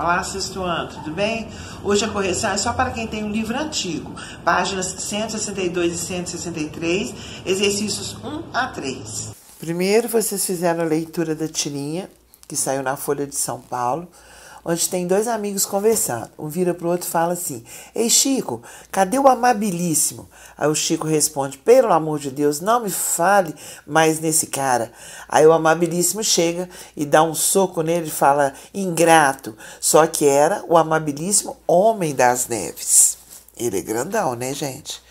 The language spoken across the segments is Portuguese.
Olá, ano, tudo bem? Hoje a correção é só para quem tem um livro antigo, páginas 162 e 163, exercícios 1 a 3. Primeiro, vocês fizeram a leitura da tirinha, que saiu na Folha de São Paulo, onde tem dois amigos conversando. Um vira pro outro e fala assim: Ei, Chico, cadê o amabilíssimo? Aí o Chico responde: Pelo amor de Deus, não me fale mais nesse cara. Aí o amabilíssimo chega e dá um soco nele e fala: Ingrato. Só que era o amabilíssimo Homem das Neves. Ele é grandão, né, gente?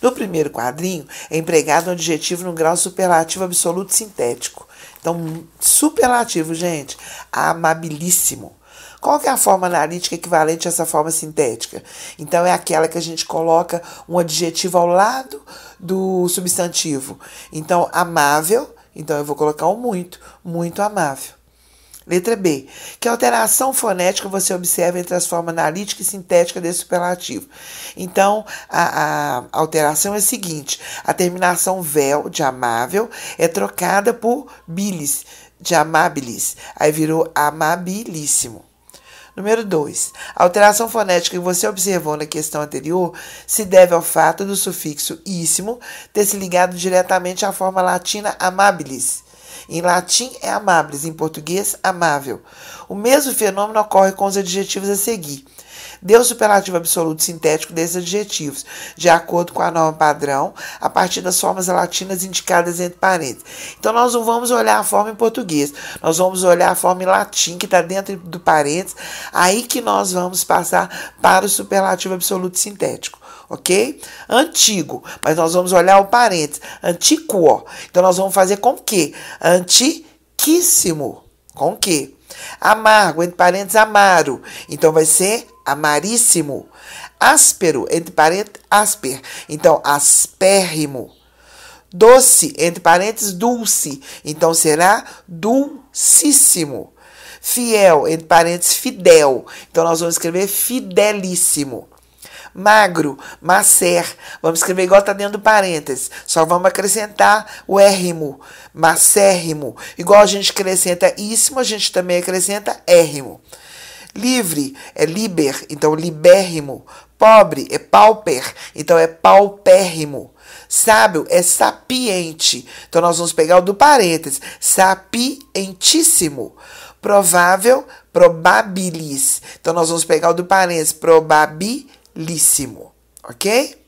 No primeiro quadrinho, é empregado um adjetivo no grau superlativo absoluto sintético. Então, superlativo, gente. Amabilíssimo. Qual que é a forma analítica equivalente a essa forma sintética? Então, é aquela que a gente coloca um adjetivo ao lado do substantivo. Então, amável, então eu vou colocar o um muito, muito amável. Letra B. Que alteração fonética você observa entre as formas analítica e sintética desse superlativo? Então, a, a alteração é a seguinte: a terminação véu de amável é trocada por bilis, de amabilis. Aí virou amabilíssimo. Número 2. A alteração fonética que você observou na questão anterior se deve ao fato do sufixo íssimo ter se ligado diretamente à forma latina amabilis. Em latim é amabilis, em português amável. O mesmo fenômeno ocorre com os adjetivos a seguir dê o superlativo absoluto sintético desses adjetivos, de acordo com a norma padrão, a partir das formas latinas indicadas entre parênteses. Então, nós não vamos olhar a forma em português, nós vamos olhar a forma em latim, que está dentro do parênteses, aí que nós vamos passar para o superlativo absoluto sintético ok? Antigo, mas nós vamos olhar o parênteses, antiquo. Então nós vamos fazer com que? Antiquíssimo, com que? Amargo, entre parênteses, amaro. Então vai ser amaríssimo, áspero, entre parênteses, asper, então aspérrimo, doce, entre parênteses, dulce, então será dulcíssimo, fiel, entre parênteses, fidel, então nós vamos escrever fidelíssimo. Magro, macer, vamos escrever igual está dentro do parênteses, só vamos acrescentar o érrimo, macérrimo. Igual a gente acrescenta íssimo, a gente também acrescenta érrimo. Livre é liber, então libérrimo. Pobre é pauper, então é paupérrimo. Sábio é sapiente, então nós vamos pegar o do parênteses, sapientíssimo. Provável, probabilis, então nós vamos pegar o do parênteses, probabilíssimo, ok?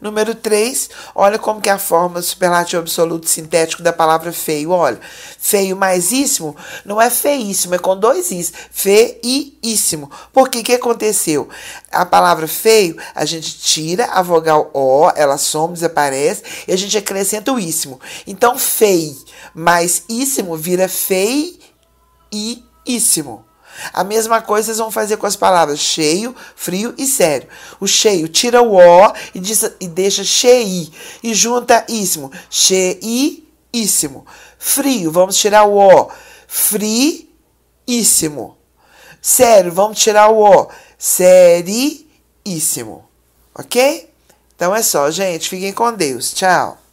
Número 3, olha como que a forma do superlativo absoluto sintético da palavra feio. Olha, feio mais íssimo não é feíssimo, é com dois is. Feiíssimo. Por que que aconteceu? A palavra feio, a gente tira a vogal O, ela soma, desaparece, e a gente acrescenta o íssimo. Então, fei mais íssimo vira feiíssimo. íssimo. A mesma coisa vocês vão fazer com as palavras cheio, frio e sério. O cheio tira o O e, diz, e deixa chei. E junta íssimo. Cheiíssimo. Frio, vamos tirar o O. Friíssimo. Sério, vamos tirar o O. Seríssimo. Ok? Então é só, gente. Fiquem com Deus. Tchau.